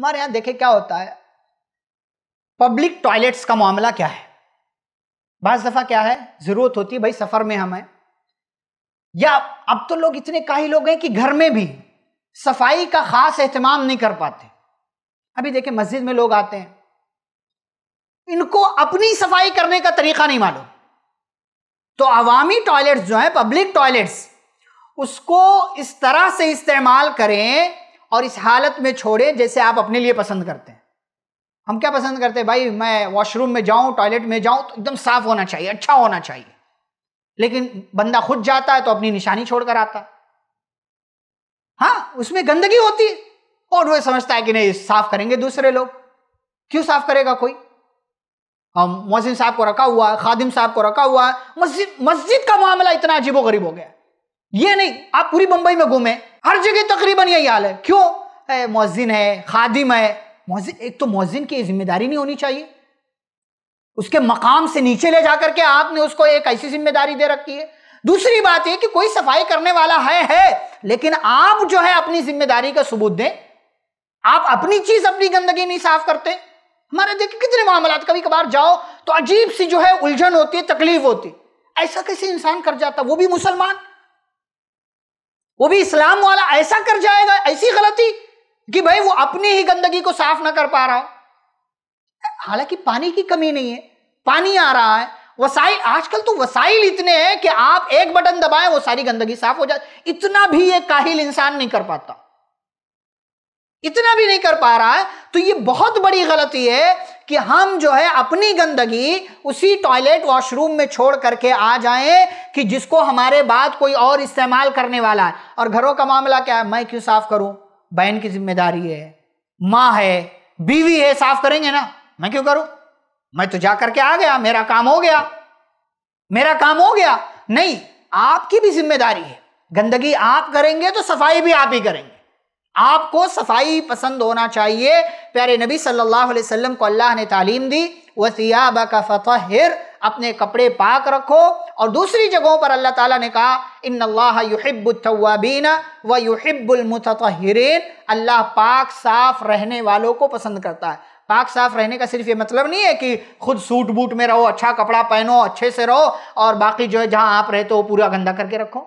हमारे यहां देखे क्या होता है पब्लिक टॉयलेट्स का मामला क्या है बस दफा क्या है जरूरत होती है भाई सफर में हमें या अब तो लोग इतने काही लोग हैं कि घर में भी सफाई का खास एहतमाम नहीं कर पाते अभी देखे मस्जिद में लोग आते हैं इनको अपनी सफाई करने का तरीका नहीं मालूम तो अवामी टॉयलेट्स जो है पब्लिक टॉयलेट्स उसको इस तरह से इस्तेमाल करें और इस हालत में छोड़े जैसे आप अपने लिए पसंद करते हैं हम क्या पसंद करते हैं भाई मैं वॉशरूम में जाऊं टॉयलेट में जाऊं तो एकदम साफ होना चाहिए अच्छा होना चाहिए लेकिन बंदा खुद जाता है तो अपनी निशानी छोड़कर आता है हाँ उसमें गंदगी होती है और वो समझता है कि नहीं साफ करेंगे दूसरे लोग क्यों साफ करेगा कोई हम मौसिन साहब को रखा हुआ है खादिम साहब को रखा हुआ है मस्जिद मस्जिद का मामला इतना अजीबो गरीब हो गया ये नहीं आप पूरी बंबई में घूमे हर जगह तकरीबन यही हाल है क्यों मोजिन है खादिम है मोजिन एक तो मोजिन की जिम्मेदारी नहीं होनी चाहिए उसके मकाम से नीचे ले जाकर के आपने उसको एक ऐसी जिम्मेदारी दे रखी है दूसरी बात यह कि कोई सफाई करने वाला है है लेकिन आप जो है अपनी जिम्मेदारी का सबूत दें आप अपनी चीज अपनी गंदगी नहीं साफ करते हमारे देखे कितने मामला कभी कभार जाओ तो अजीब सी जो है उलझन होती है तकलीफ होती ऐसा कैसे इंसान कर जाता वो भी मुसलमान वो भी इस्लाम वाला ऐसा कर जाएगा ऐसी गलती कि भाई वो अपनी ही गंदगी को साफ ना कर पा रहा हो हालांकि पानी की कमी नहीं है पानी आ रहा है वसाइल आजकल तो वसाइल इतने हैं कि आप एक बटन दबाएं वो सारी गंदगी साफ हो जाए इतना भी ये काहिल इंसान नहीं कर पाता इतना भी नहीं कर पा रहा है तो ये बहुत बड़ी गलती है कि हम जो है अपनी गंदगी उसी टॉयलेट वॉशरूम में छोड़ करके आ जाएं कि जिसको हमारे बाद कोई और इस्तेमाल करने वाला है और घरों का मामला क्या है मैं क्यों साफ करूं बहन की जिम्मेदारी है माँ है बीवी है साफ करेंगे ना मैं क्यों करूं मैं तो जा करके आ गया मेरा काम हो गया मेरा काम हो गया नहीं आपकी भी जिम्मेदारी है गंदगी आप करेंगे तो सफाई भी आप ही करेंगे आपको सफाई पसंद होना चाहिए प्यारे नबी सल्लल्लाहु अलैहि वसल्लम को अल्लाह ने तालीम दी वसियाब का फ़तहिर अपने कपड़े पाक रखो और दूसरी जगहों पर अल्लाह ताला ने कहा इन अल्लाह व युहिब्बुलमतहरीन अल्लाह पाक साफ रहने वालों को पसंद करता है पाक साफ रहने का सिर्फ ये मतलब नहीं है कि खुद सूट बूट में रहो अच्छा कपड़ा पहनो अच्छे से रहो और बाकी जो है जहाँ आप रहते हो पूरा गंदा करके रखो